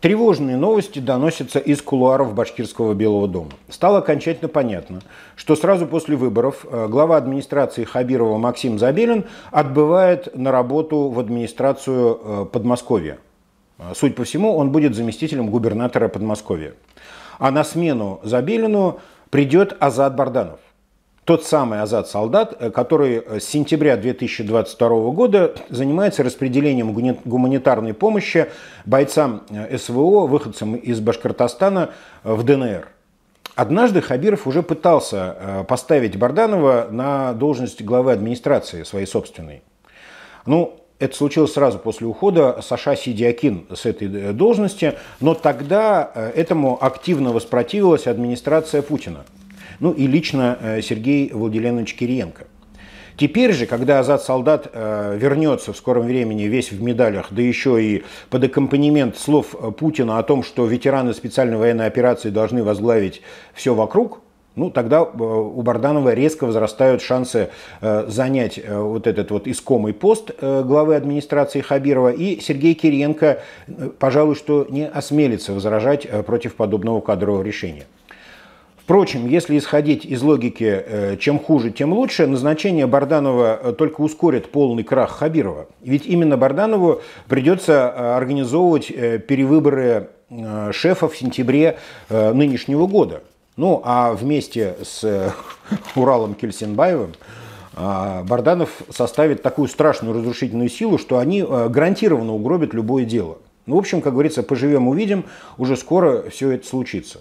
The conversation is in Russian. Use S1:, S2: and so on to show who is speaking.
S1: Тревожные новости доносятся из кулуаров Башкирского Белого дома. Стало окончательно понятно, что сразу после выборов э, глава администрации Хабирова Максим Забелин отбывает на работу в администрацию э, Подмосковья. Э, Суть по всему, он будет заместителем губернатора Подмосковья. А на смену Забелину придет Азат Барданов – тот самый Азат солдат э, который э, с сентября 2022 года занимается распределением гуманитарной помощи бойцам э, СВО, выходцам из Башкортостана в ДНР. Однажды Хабиров уже пытался поставить Барданова на должность главы администрации своей собственной. Ну, это случилось сразу после ухода Саша Сидиакин с этой должности, но тогда этому активно воспротивилась администрация Путина – ну и лично э, Сергей Владиленович Кириенко. Теперь же, когда Азат-солдат э, вернется в скором времени весь в медалях, да еще и под аккомпанемент слов э, Путина о том, что ветераны специальной военной операции должны возглавить все вокруг, ну, тогда у Барданова резко возрастают шансы занять вот этот вот искомый пост главы администрации Хабирова. И Сергей Кириенко, пожалуй, что не осмелится возражать против подобного кадрового решения. Впрочем, если исходить из логики э, «чем хуже, тем лучше», назначение Барданова э, только ускорит полный крах Хабирова. Ведь именно Барданову придется э, организовывать перевыборы шефа в сентябре нынешнего года. Ну, а вместе с Уралом Кельсенбаевым Барданов составит такую страшную разрушительную силу, что они гарантированно угробят любое дело. Ну, в общем, как говорится, поживем, увидим, уже скоро все это случится.